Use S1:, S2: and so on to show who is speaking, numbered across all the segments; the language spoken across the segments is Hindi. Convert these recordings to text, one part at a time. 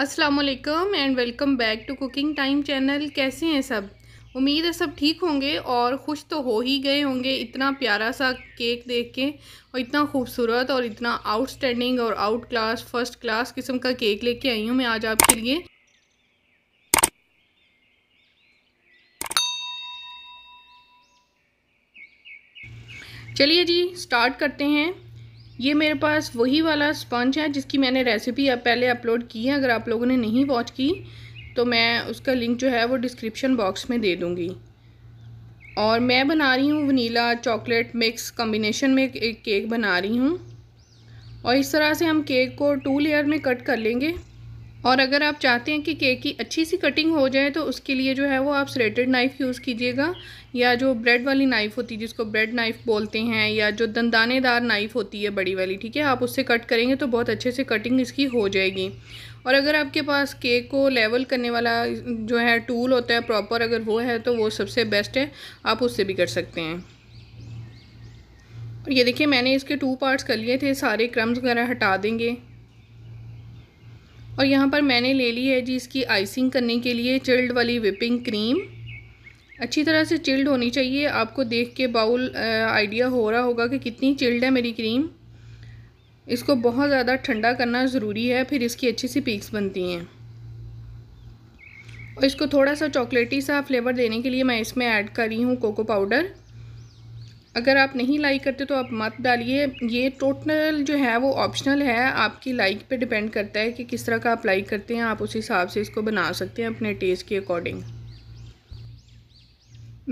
S1: असलकम and welcome back to cooking time channel कैसे हैं सब उम्मीद है सब ठीक होंगे और खुश तो हो ही गए होंगे इतना प्यारा सा केक देख के और इतना खूबसूरत और इतना आउटस्टैंडिंग और आउट क्लास फर्स्ट क्लास किस्म का केक लेके आई हूँ मैं आज आपके लिए चलिए जी स्टार्ट करते हैं ये मेरे पास वही वाला स्पंज है जिसकी मैंने रेसिपी अब पहले अपलोड की है अगर आप लोगों ने नहीं वॉच की तो मैं उसका लिंक जो है वो डिस्क्रिप्शन बॉक्स में दे दूँगी और मैं बना रही हूँ वनीला चॉकलेट मिक्स कम्बिनेशन में एक केक बना रही हूँ और इस तरह से हम केक को टू लेयर में कट कर लेंगे और अगर आप चाहते हैं कि केक की अच्छी सी कटिंग हो जाए तो उसके लिए जो है वो आप स्लेटेड नाइफ़ यूज़ कीजिएगा या जो ब्रेड वाली नाइफ़ होती है जिसको ब्रेड नाइफ़ बोलते हैं या जो दंदानेदार नाइफ़ होती है बड़ी वाली ठीक है आप उससे कट करेंगे तो बहुत अच्छे से कटिंग इसकी हो जाएगी और अगर आपके पास केक को लेवल करने वाला जो है टूल होता है प्रॉपर अगर वो है तो वो सबसे बेस्ट है आप उससे भी कर सकते हैं और ये देखिए मैंने इसके टू पार्ट्स कर लिए थे सारे क्रम्स वगैरह हटा देंगे और यहाँ पर मैंने ले ली है जी इसकी आइसिंग करने के लिए चिल्ड वाली विपिंग क्रीम अच्छी तरह से चिल्ड होनी चाहिए आपको देख के बाउल आइडिया हो रहा होगा कि कितनी चिल्ड है मेरी क्रीम इसको बहुत ज़्यादा ठंडा करना ज़रूरी है फिर इसकी अच्छी सी पीक्स बनती हैं और इसको थोड़ा सा चॉकलेटी सा फ्लेवर देने के लिए मैं इसमें ऐड कर रही हूँ कोको पाउडर अगर आप नहीं लाइक करते तो आप मत डालिए ये टोटल जो है वो ऑप्शनल है आपकी लाइक पे डिपेंड करता है कि किस तरह का आप लाइक करते हैं आप उस हिसाब से इसको बना सकते हैं अपने टेस्ट के अकॉर्डिंग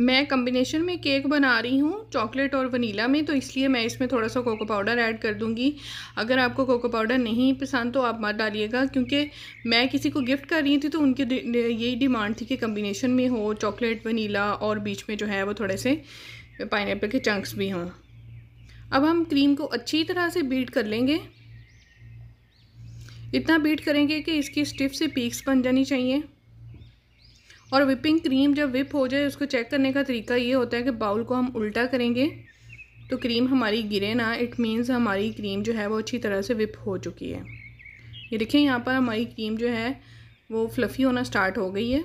S1: मैं कम्बिनेशन में केक बना रही हूँ चॉकलेट और वनीला में तो इसलिए मैं इसमें थोड़ा सा कोको पाउडर ऐड कर दूँगी अगर आपको कोको पाउडर नहीं पसंद तो आप मत डालिएगा क्योंकि मैं किसी को गिफ्ट कर रही थी तो उनकी यही डिमांड थी कि कम्बिनेशन में हो चॉकलेट वनीला और बीच में जो है वो थोड़े से पाइनएप्पल के चंक्स भी हों अब हम क्रीम को अच्छी तरह से बीट कर लेंगे इतना बीट करेंगे कि इसकी स्टिफ से पीक्स बन जानी चाहिए और विपिंग क्रीम जब विप हो जाए उसको चेक करने का तरीका ये होता है कि बाउल को हम उल्टा करेंगे तो क्रीम हमारी गिरे ना इट मीन्स हमारी क्रीम जो है वो अच्छी तरह से विप हो चुकी है ये देखिए यहाँ पर हमारी क्रीम जो है वो फ्लफ़ी होना स्टार्ट हो गई है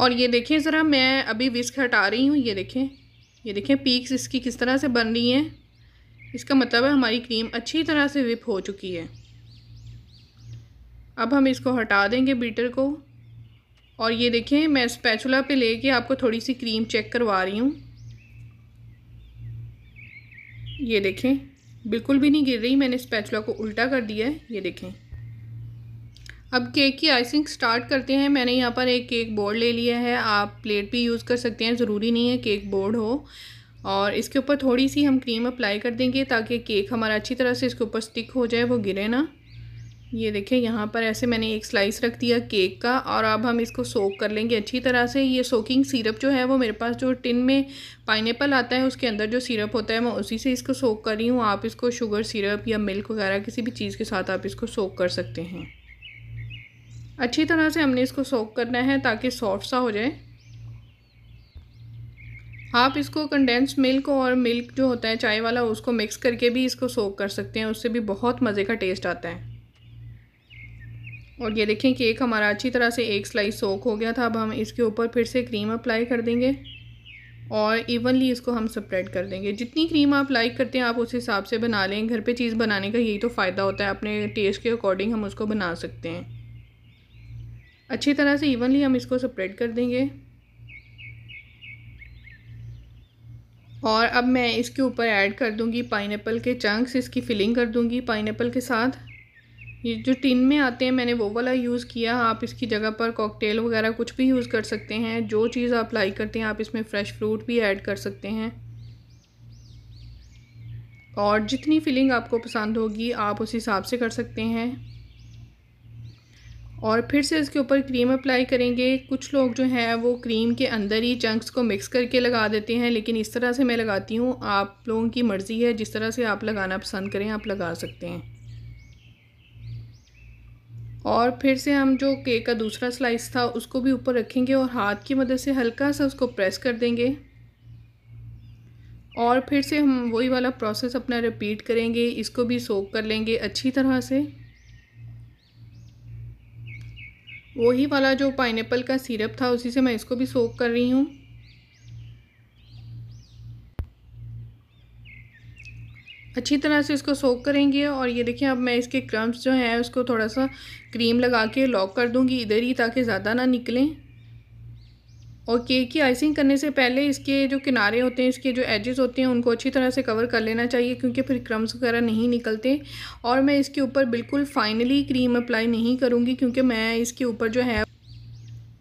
S1: और ये देखें ज़रा मैं अभी विस्क हटा रही हूँ ये देखें ये देखें पीक्स इसकी किस तरह से बन रही हैं इसका मतलब है हमारी क्रीम अच्छी तरह से विप हो चुकी है अब हम इसको हटा देंगे बीटर को और ये देखें मैं स्पैचुला पे लेके आपको थोड़ी सी क्रीम चेक करवा रही हूँ ये देखें बिल्कुल भी नहीं गिर रही मैंने स्पैचुला को उल्टा कर दिया है ये देखें अब केक की आइसिंग स्टार्ट करते हैं मैंने यहाँ पर एक केक बोर्ड ले लिया है आप प्लेट भी यूज़ कर सकते हैं ज़रूरी नहीं है केक बोर्ड हो और इसके ऊपर थोड़ी सी हम क्रीम अप्लाई कर देंगे ताकि केक हमारा अच्छी तरह से इसके ऊपर स्टिक हो जाए वो गिरे ना ये देखें यहाँ पर ऐसे मैंने एक स्लाइस रख दिया केक का और अब हम इसको सोक कर लेंगे अच्छी तरह से ये सोकिंग सिरप जो है वो मेरे पास जो टिन में पाइनएप्पल आता है उसके अंदर जो सिरप होता है मैं उसी से इसको सोक कर रही हूँ आप इसको शुगर सिरप या मिल्क वगैरह किसी भी चीज़ के साथ आप इसको सोक कर सकते हैं अच्छी तरह से हमने इसको सोक करना है ताकि सॉफ्ट सा हो जाए आप इसको कंडेंस मिल्क और मिल्क जो होता है चाय वाला उसको मिक्स करके भी इसको सोक कर सकते हैं उससे भी बहुत मज़े का टेस्ट आता है और ये देखें केक हमारा अच्छी तरह से एक स्लाइस सोक हो गया था अब हम इसके ऊपर फिर से क्रीम अप्लाई कर देंगे और इवनली इसको हम स्प्रेड कर देंगे जितनी क्रीम आप लाइक करते हैं आप उस हिसाब से बना लें घर पे चीज़ बनाने का यही तो फ़ायदा होता है अपने टेस्ट के अकॉर्डिंग हम उसको बना सकते हैं अच्छी तरह से इवनली हम इसको स्प्रेड कर देंगे और अब मैं इसके ऊपर ऐड कर दूंगी पाइन के चंक्स इसकी फिलिंग कर दूंगी पाइन के साथ ये जो टिन में आते हैं मैंने वो वाला यूज़ किया आप इसकी जगह पर कॉकटेल वगैरह कुछ भी यूज़ कर सकते हैं जो चीज़ आप लाइक करते हैं आप इसमें फ़्रेश फ्रूट भी ऐड कर सकते हैं और जितनी फिलिंग आपको पसंद होगी आप उस हिसाब से कर सकते हैं और फिर से इसके ऊपर क्रीम अप्लाई करेंगे कुछ लोग जो हैं वो क्रीम के अंदर ही चंक्स को मिक्स करके लगा देते हैं लेकिन इस तरह से मैं लगाती हूँ आप लोगों की मर्ज़ी है जिस तरह से आप लगाना पसंद करें आप लगा सकते हैं और फिर से हम जो केक का दूसरा स्लाइस था उसको भी ऊपर रखेंगे और हाथ की मदद से हल्का सा उसको प्रेस कर देंगे और फिर से हम वही वाला प्रोसेस अपना रिपीट करेंगे इसको भी सोक कर लेंगे अच्छी तरह से वही वाला जो पाइन का सिरप था उसी से मैं इसको भी सोक कर रही हूँ अच्छी तरह से इसको सोक करेंगे और ये देखिए अब मैं इसके क्रम्स जो हैं उसको थोड़ा सा क्रीम लगा के लॉक कर दूँगी इधर ही ताकि ज़्यादा ना निकलें और केक की आइसिंग करने से पहले इसके जो किनारे होते हैं इसके जो एजेस होते हैं उनको अच्छी तरह से कवर कर लेना चाहिए क्योंकि फिर क्रम्स वगैरह नहीं निकलते और मैं इसके ऊपर बिल्कुल फाइनली क्रीम अप्लाई नहीं करूँगी क्योंकि मैं इसके ऊपर जो है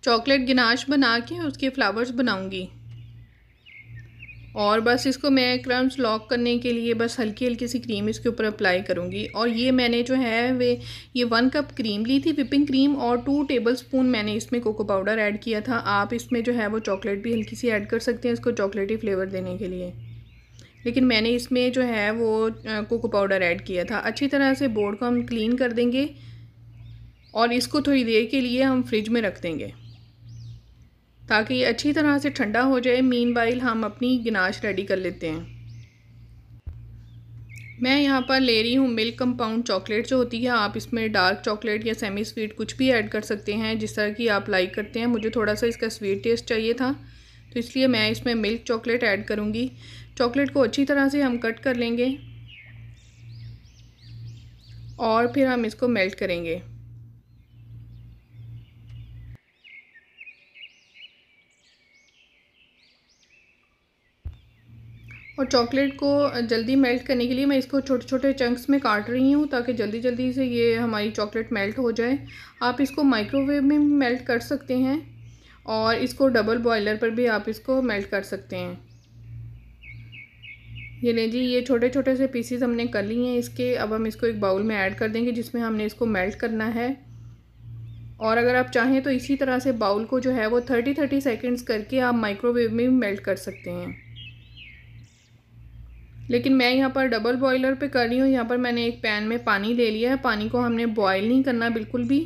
S1: चॉकलेट गिनाश बना के उसके फ्लावर्स बनाऊँगी और बस इसको मैं क्रम्स लॉक करने के लिए बस हल्की हल्की सी क्रीम इसके ऊपर अप्लाई करूँगी और ये मैंने जो है वे ये वन कप क्रीम ली थी विपिंग क्रीम और टू टेबल स्पून मैंने इसमें कोको पाउडर ऐड किया था आप इसमें जो है वो चॉकलेट भी हल्की सी ऐड कर सकते हैं इसको चॉकलेटी फ्लेवर देने के लिए लेकिन मैंने इसमें जो है वो कोको पाउडर ऐड किया था अच्छी तरह से बोर्ड को हम क्लीन कर देंगे और इसको थोड़ी देर के लिए हम फ्रिज में रख देंगे ताकि अच्छी तरह से ठंडा हो जाए मीन हम अपनी गनाश रेडी कर लेते हैं मैं यहाँ पर ले रही हूँ मिल्क कंपाउंड चॉकलेट जो होती है आप इसमें डार्क चॉकलेट या सेमी स्वीट कुछ भी ऐड कर सकते हैं जिस तरह की आप लाइक करते हैं मुझे थोड़ा सा इसका स्वीट टेस्ट चाहिए था तो इसलिए मैं इसमें मिल्क चॉकलेट ऐड करूँगी चॉकलेट को अच्छी तरह से हम कट कर लेंगे और फिर हम इसको मेल्ट करेंगे और चॉकलेट को जल्दी मेल्ट करने के लिए मैं इसको छोटे छोटे चंक्स में काट रही हूँ ताकि जल्दी जल्दी से ये हमारी चॉकलेट मेल्ट हो जाए आप इसको माइक्रोवेव में मेल्ट कर सकते हैं और इसको डबल बॉयलर पर भी आप इसको मेल्ट कर सकते हैं ये लें जी ये छोटे छोटे से पीसीज हमने कर लिए हैं इसके अब हम इसको एक बाउल में ऐड कर देंगे जिसमें हमने इसको मेल्ट करना है और अगर आप चाहें तो इसी तरह से बाउल को जो है वो थर्टी थर्टी सेकेंड्स करके आप माइक्रोवेव में मेल्ट कर सकते हैं लेकिन मैं यहाँ पर डबल बॉयलर पे कर रही हूँ यहाँ पर मैंने एक पैन में पानी ले लिया है पानी को हमने बॉयल नहीं करना बिल्कुल भी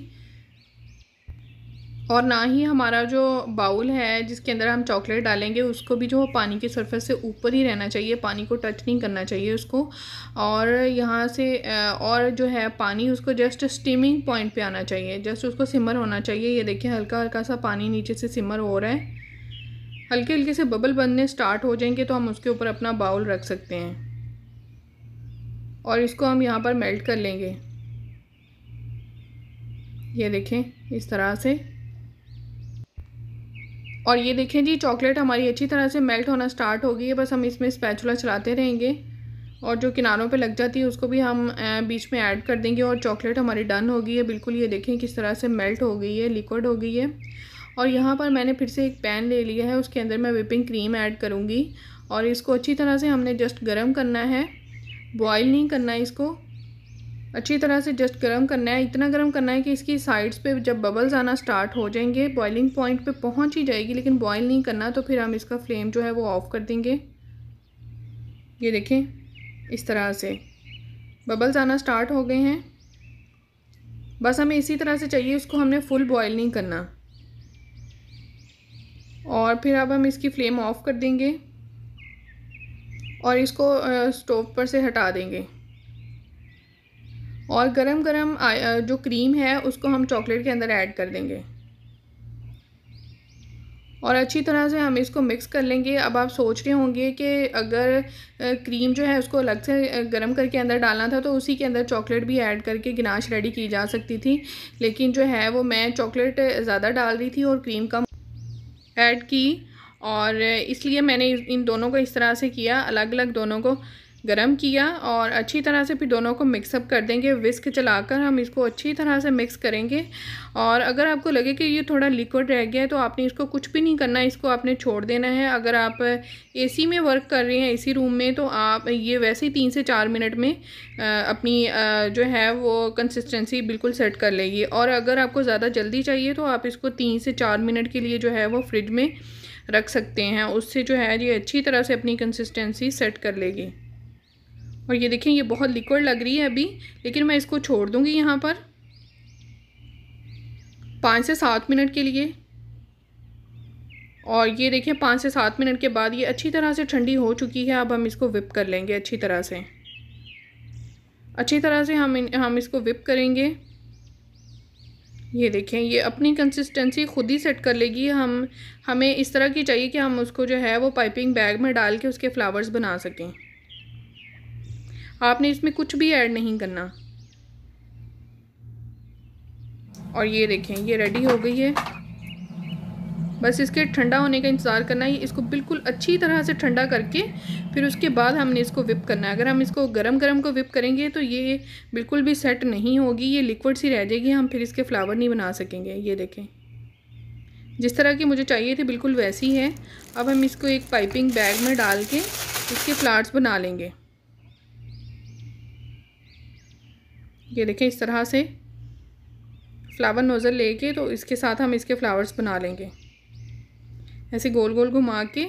S1: और ना ही हमारा जो बाउल है जिसके अंदर हम चॉकलेट डालेंगे उसको भी जो पानी के सरफेस से ऊपर ही रहना चाहिए पानी को टच नहीं करना चाहिए उसको और यहाँ से और जो है पानी उसको जस्ट स्टीमिंग पॉइंट पे आना चाहिए जस्ट उसको सिमर होना चाहिए ये देखिए हल्का हल्का सा पानी नीचे से सिमर हो रहा है हल्के हल्के से बबल बनने स्टार्ट हो जाएंगे तो हम उसके ऊपर अपना बाउल रख सकते हैं और इसको हम यहाँ पर मेल्ट कर लेंगे ये देखें इस तरह से और ये देखें जी चॉकलेट हमारी अच्छी तरह से मेल्ट होना स्टार्ट हो गई है बस हम इसमें स्पैचुला चलाते रहेंगे और जो किनारों पे लग जाती है उसको भी हम बीच में ऐड कर देंगे और चॉकलेट हमारी डन हो गई है बिल्कुल ये देखें किस तरह से मेल्ट हो गई है लिक्विड हो गई है और यहाँ पर मैंने फिर से एक पैन ले लिया है उसके अंदर मैं विपिंग क्रीम ऐड करूँगी और इसको अच्छी तरह से हमने जस्ट गर्म करना है बॉयल नहीं करना है इसको अच्छी तरह से जस्ट गर्म करना है इतना गर्म करना है कि इसकी साइड्स पे जब बबल्स आना स्टार्ट हो जाएंगे बॉइलिंग पॉइंट पे पहुंच ही जाएगी लेकिन बॉयल नहीं करना तो फिर हम इसका फ्लेम जो है वो ऑफ़ कर देंगे ये देखें इस तरह से बबल्स आना स्टार्ट हो गए हैं बस हमें इसी तरह से चाहिए उसको हमने फुल बॉयल नहीं करना और फिर अब हम इसकी फ्लेम ऑफ़ कर देंगे और इसको स्टोव पर से हटा देंगे और गरम गरम जो क्रीम है उसको हम चॉकलेट के अंदर ऐड कर देंगे और अच्छी तरह से हम इसको मिक्स कर लेंगे अब आप सोच रहे होंगे कि अगर क्रीम जो है उसको अलग से गर्म करके अंदर डालना था तो उसी के अंदर चॉकलेट भी ऐड करके गनाश रेडी की जा सकती थी लेकिन जो है वो मैं चॉकलेट ज़्यादा डाल रही थी और क्रीम कम ऐड की और इसलिए मैंने इन दोनों को इस तरह से किया अलग अलग दोनों को गरम किया और अच्छी तरह से फिर दोनों को मिक्सअप कर देंगे विस्क चलाकर हम इसको अच्छी तरह से मिक्स करेंगे और अगर आपको लगे कि ये थोड़ा लिक्विड रह गया है तो आपने इसको कुछ भी नहीं करना इसको आपने छोड़ देना है अगर आप एसी में वर्क कर रहे हैं एसी रूम में तो आप ये वैसे ही तीन से चार मिनट में अपनी जो है वो कंसिस्टेंसी बिल्कुल सेट कर लेगी और अगर आपको ज़्यादा जल्दी चाहिए तो आप इसको तीन से चार मिनट के लिए जो है वो फ्रिज में रख सकते हैं उससे जो है ये अच्छी तरह से अपनी कंसिस्टेंसी सेट कर लेगी और ये देखें ये बहुत लिक्विड लग रही है अभी लेकिन मैं इसको छोड़ दूँगी यहाँ पर पाँच से सात मिनट के लिए और ये देखिए पाँच से सात मिनट के बाद ये अच्छी तरह से ठंडी हो चुकी है अब हम इसको विप कर लेंगे अच्छी तरह से अच्छी तरह से हम इन, हम इसको विप करेंगे ये देखें ये अपनी कंसिस्टेंसी खुद ही सेट कर लेगी हम हमें इस तरह की चाहिए कि हम उसको जो है वो पाइपिंग बैग में डाल के उसके फ्लावर्स बना सकें आपने इसमें कुछ भी ऐड नहीं करना और ये देखें ये रेडी हो गई है बस इसके ठंडा होने का इंतज़ार करना है इसको बिल्कुल अच्छी तरह से ठंडा करके फिर उसके बाद हमने इसको विप करना है अगर हम इसको गरम गरम को विप करेंगे तो ये बिल्कुल भी सेट नहीं होगी ये लिक्विड सी रह जाएगी हम फिर इसके फ्लावर नहीं बना सकेंगे ये देखें जिस तरह की मुझे चाहिए थी बिल्कुल वैसी है अब हम इसको एक पाइपिंग बैग में डाल के इसके फ्लावर्स बना लेंगे ये देखें इस तरह से फ्लावर नोज़ल लेके तो इसके साथ हम इसके फ्लावर्स बना लेंगे ऐसे गोल गोल घुमा के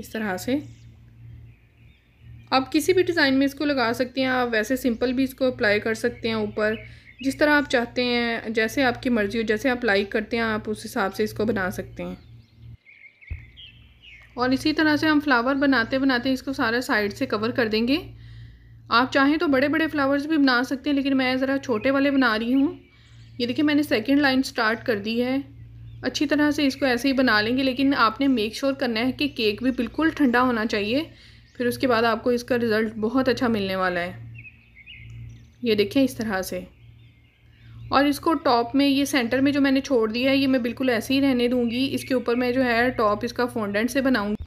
S1: इस तरह से आप किसी भी डिज़ाइन में इसको लगा सकते हैं आप वैसे सिंपल भी इसको अप्लाई कर सकते हैं ऊपर जिस तरह आप चाहते हैं जैसे आपकी मर्ज़ी हो जैसे आप लाइक करते हैं आप उस हिसाब से इसको बना सकते हैं और इसी तरह से हम फ्लावर बनाते बनाते इसको सारा साइड से कवर कर देंगे आप चाहें तो बड़े बड़े फ्लावर्स भी बना सकते हैं लेकिन मैं ज़रा छोटे वाले बना रही हूँ ये देखिए मैंने सेकेंड लाइन स्टार्ट कर दी है अच्छी तरह से इसको ऐसे ही बना लेंगे लेकिन आपने मेक श्योर करना है कि केक भी बिल्कुल ठंडा होना चाहिए फिर उसके बाद आपको इसका रिज़ल्ट बहुत अच्छा मिलने वाला है ये देखें इस तरह से और इसको टॉप में ये सेंटर में जो मैंने छोड़ दिया है ये मैं बिल्कुल ऐसे ही रहने दूँगी इसके ऊपर मैं जो है टॉप इसका फोनडेंट से बनाऊँगी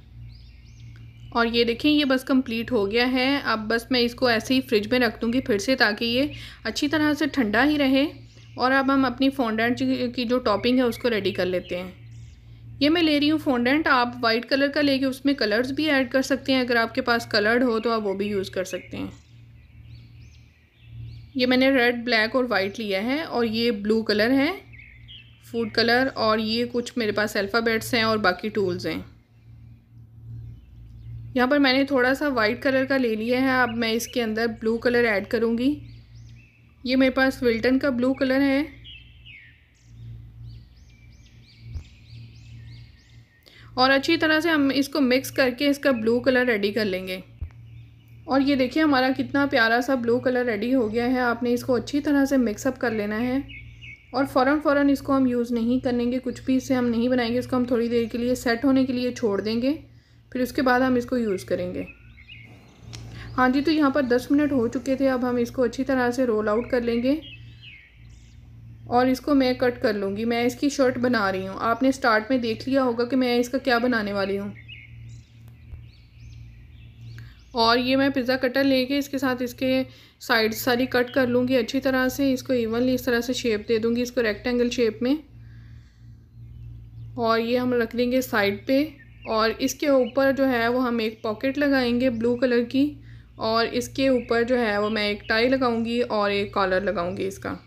S1: और ये देखें ये बस कंप्लीट हो गया है अब बस मैं इसको ऐसे ही फ्रिज में रख दूँगी फिर से ताकि ये अच्छी तरह से ठंडा ही रहे और अब हम अपनी फोंडेंट की जो टॉपिंग है उसको रेडी कर लेते हैं ये मैं ले रही हूँ फोंडेंट आप वाइट कलर का लेके उसमें कलर्स भी ऐड कर सकते हैं अगर आपके पास कलर्ड हो तो आप वो भी यूज़ कर सकते हैं ये मैंने रेड ब्लैक और वाइट लिया है और ये ब्लू कलर है फूड कलर और ये कुछ मेरे पास अल्फ़ाबेट्स हैं और बाकी टूल्स हैं यहाँ पर मैंने थोड़ा सा वाइट कलर का ले लिया है अब मैं इसके अंदर ब्लू कलर ऐड करूँगी ये मेरे पास विल्टन का ब्लू कलर है और अच्छी तरह से हम इसको मिक्स करके इसका ब्लू कलर रेडी कर लेंगे और ये देखिए हमारा कितना प्यारा सा ब्लू कलर रेडी हो गया है आपने इसको अच्छी तरह से मिक्सअप कर लेना है और फ़ौर फ़ौर इसको हम यूज़ नहीं करेंगे कुछ भी इससे हम नहीं बनाएंगे इसको हम थोड़ी देर के लिए सेट होने के लिए छोड़ देंगे फिर उसके बाद हम इसको यूज़ करेंगे हाँ जी तो यहाँ पर दस मिनट हो चुके थे अब हम इसको अच्छी तरह से रोल आउट कर लेंगे और इसको मैं कट कर लूँगी मैं इसकी शर्ट बना रही हूँ आपने स्टार्ट में देख लिया होगा कि मैं इसका क्या बनाने वाली हूँ और ये मैं पिज़्ज़ा कटर लेके इसके साथ इसके साइड सारी कट कर लूँगी अच्छी तरह से इसको इवनली इस तरह से शेप दे दूँगी इसको रेक्टेंगल शेप में और ये हम रख देंगे साइड पे और इसके ऊपर जो है वो हम एक पॉकेट लगाएंगे ब्लू कलर की और इसके ऊपर जो है वो मैं एक टाई लगाऊंगी और एक कॉलर लगाऊंगी इसका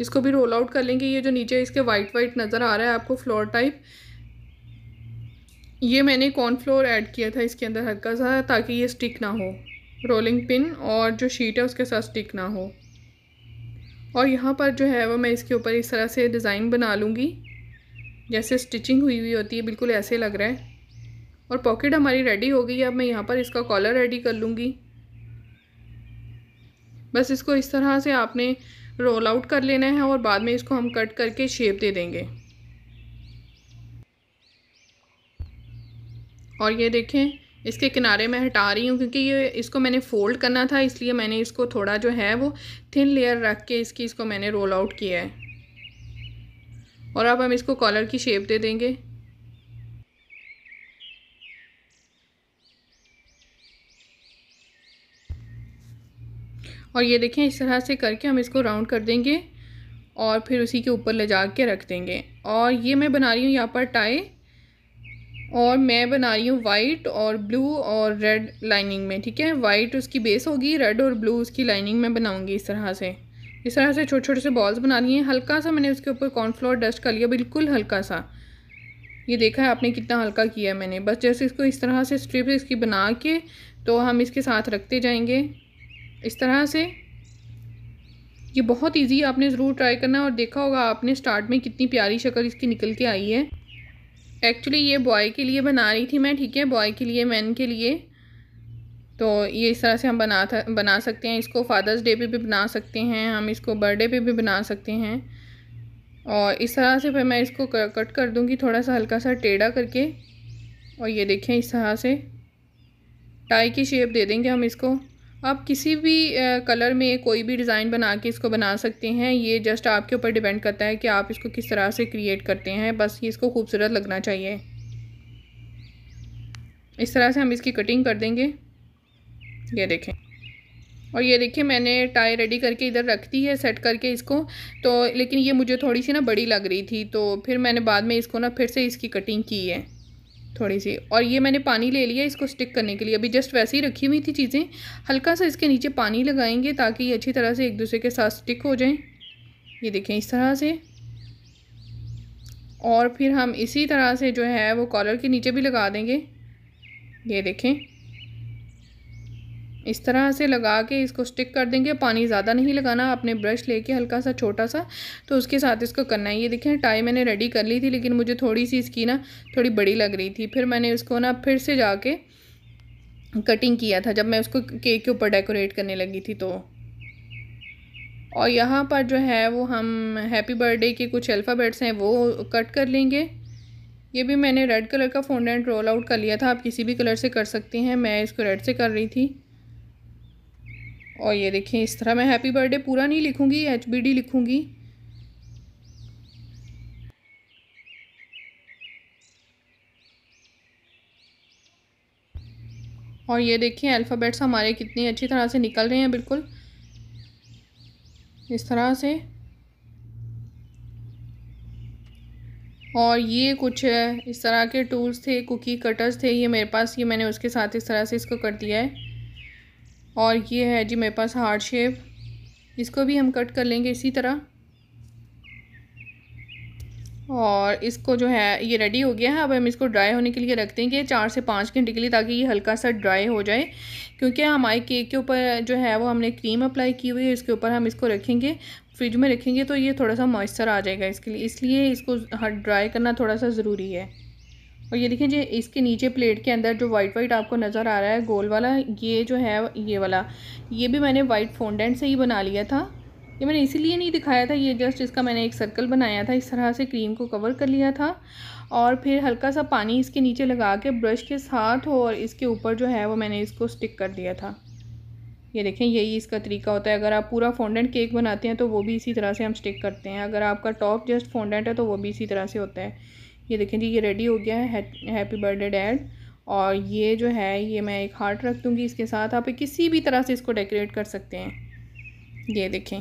S1: इसको भी रोल आउट कर लेंगे ये जो नीचे इसके वाइट वाइट नज़र आ रहा है आपको फ्लोर टाइप ये मैंने कॉर्नफ्लोर ऐड किया था इसके अंदर हल्का सा ताकि ये स्टिक ना हो रोलिंग पिन और जो शीट है उसके साथ स्टिक ना हो और यहाँ पर जो है वो मैं इसके ऊपर इस तरह से डिज़ाइन बना लूँगी जैसे स्टिचिंग हुई हुई होती है बिल्कुल ऐसे लग रहा है और पॉकेट हमारी रेडी हो गई है अब मैं यहाँ पर इसका कॉलर रेडी कर लूँगी बस इसको इस तरह से आपने रोल आउट कर लेना है और बाद में इसको हम कट करके शेप दे देंगे और ये देखें इसके किनारे मैं हटा रही हूँ क्योंकि ये इसको मैंने फ़ोल्ड करना था इसलिए मैंने इसको थोड़ा जो है वो थिन लेयर रख के इसकी इसको मैंने रोल आउट किया है और अब हम इसको कॉलर की शेप दे देंगे और ये देखें इस तरह से करके हम इसको राउंड कर देंगे और फिर उसी के ऊपर ले जा के रख देंगे और ये मैं बना रही हूँ यहाँ पर टाई और मैं बना रही हूँ वाइट और ब्लू और रेड लाइनिंग में ठीक है वाइट उसकी बेस होगी रेड और ब्लू उसकी लाइनिंग में बनाऊँगी इस तरह से इस तरह से छोटे छोटे से बॉल्स बना लिए हैं हल्का सा मैंने उसके ऊपर कॉर्नफ्लोर डस्ट कर लिया बिल्कुल हल्का सा ये देखा है आपने कितना हल्का किया है मैंने बस जैसे इसको इस तरह से स्ट्रिप इसकी बना के तो हम इसके साथ रखते जाएंगे इस तरह से ये बहुत इजी है आपने ज़रूर ट्राई करना और देखा होगा आपने स्टार्ट में कितनी प्यारी शक्ल इसकी निकल के आई है एक्चुअली ये बॉय के लिए बना रही थी मैं ठीक है बॉय के लिए मैन के लिए तो ये इस तरह से हम बना था बना सकते हैं इसको फादर्स डे पे भी बना सकते हैं हम इसको बर्थडे पे भी बना सकते हैं और इस तरह से फिर मैं इसको कट कर दूंगी थोड़ा सा हल्का सा टेढ़ा करके और ये देखें इस तरह से टाई की शेप दे देंगे हम इसको आप किसी भी कलर में कोई भी डिज़ाइन बना के इसको बना सकते हैं ये जस्ट आपके ऊपर डिपेंड करता है कि आप इसको किस तरह से क्रिएट करते हैं बस ये इसको खूबसूरत लगना चाहिए इस तरह से हम इसकी कटिंग कर देंगे ये देखें और ये देखिए मैंने टाई रेडी करके इधर रख दी है सेट करके इसको तो लेकिन ये मुझे थोड़ी सी ना बड़ी लग रही थी तो फिर मैंने बाद में इसको ना फिर से इसकी कटिंग की है थोड़ी सी और ये मैंने पानी ले लिया इसको स्टिक करने के लिए अभी जस्ट वैसे ही रखी हुई थी चीज़ें हल्का सा इसके नीचे पानी लगाएंगे ताकि ये अच्छी तरह से एक दूसरे के साथ स्टिक हो जाएँ ये देखें इस तरह से और फिर हम इसी तरह से जो है वो कॉलर के नीचे भी लगा देंगे ये देखें इस तरह से लगा के इसको स्टिक कर देंगे पानी ज़्यादा नहीं लगाना आपने ब्रश लेके हल्का सा छोटा सा तो उसके साथ इसको करना है ये देखें टाई मैंने रेडी कर ली थी लेकिन मुझे थोड़ी सी इसकी ना थोड़ी बड़ी लग रही थी फिर मैंने इसको ना फिर से जाके कटिंग किया था जब मैं उसको केक के ऊपर डेकोरेट करने लगी थी तो और यहाँ पर जो है वो हम हैप्पी बर्थडे के कुछ अल्फ़ाबेट्स हैं वो कट कर लेंगे ये भी मैंने रेड कलर का फोंडेंट रोल आउट कर लिया था आप किसी भी कलर से कर सकती हैं मैं इसको रेड से कर रही थी और ये देखें इस तरह मैं हैप्पी बर्थडे पूरा नहीं लिखूँगी एच बी डी लिखूँगी और ये देखें अल्फ़ाबेट्स हमारे कितनी अच्छी तरह से निकल रहे हैं बिल्कुल इस तरह से और ये कुछ इस तरह के टूल्स थे कुकी कटर्स थे ये मेरे पास ये मैंने उसके साथ इस तरह से इसको कर दिया है और ये है जी मेरे पास हार्ड शेप इसको भी हम कट कर लेंगे इसी तरह और इसको जो है ये रेडी हो गया है अब हम इसको ड्राई होने के लिए रख देंगे चार से पाँच घंटे के लिए ताकि ये हल्का सा ड्राई हो जाए क्योंकि हमारे केक के ऊपर जो है वो हमने क्रीम अप्लाई की हुई है इसके ऊपर हम इसको रखेंगे फ्रिज में रखेंगे तो ये थोड़ा सा मॉइस्चर आ जाएगा इसके लिए इसलिए इसको ड्राई हाँ, करना थोड़ा सा ज़रूरी है और ये देखें जी इसके नीचे प्लेट के अंदर जो वाइट वाइट आपको नज़र आ रहा है गोल वाला ये जो है ये वाला ये भी मैंने वाइट फोनडेंट से ही बना लिया था ये मैंने इसीलिए नहीं दिखाया था ये जस्ट इसका मैंने एक सर्कल बनाया था इस तरह से क्रीम को कवर कर लिया था और फिर हल्का सा पानी इसके नीचे लगा के ब्रश के साथ और इसके ऊपर जो है वो मैंने इसको स्टिक कर दिया था ये देखें यही इसका तरीका होता है अगर आप पूरा फोनडेंट केक बनाते हैं तो वो भी इसी तरह से हम स्टिक करते हैं अगर आपका टॉप जस्ट फोनडेंट है तो वो भी इसी तरह से होता है ये देखें जी ये रेडी हो गया है हैप्पी बर्थडे डैड और ये जो है ये मैं एक हार्ट रख दूँगी इसके साथ आप किसी भी तरह से इसको डेकोरेट कर सकते हैं ये देखें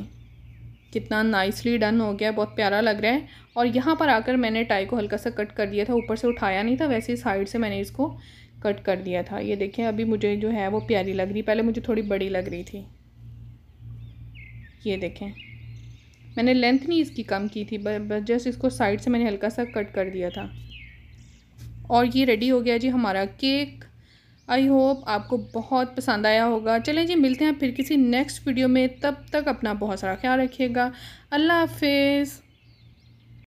S1: कितना नाइसली डन हो गया बहुत प्यारा लग रहा है और यहाँ पर आकर मैंने टाई को हल्का सा कट कर दिया था ऊपर से उठाया नहीं था वैसे साइड से मैंने इसको कट कर दिया था ये देखें अभी मुझे जो है वो प्यारी लग रही पहले मुझे थोड़ी बड़ी लग रही थी ये देखें मैंने लेंथ नहीं इसकी कम की थी जस्ट इसको साइड से मैंने हल्का सा कट कर दिया था और ये रेडी हो गया जी हमारा केक आई होप आपको बहुत पसंद आया होगा चलें जी मिलते हैं फिर किसी नेक्स्ट वीडियो में तब तक अपना बहुत सारा ख्याल रखिएगा अल्लाह हाफिज़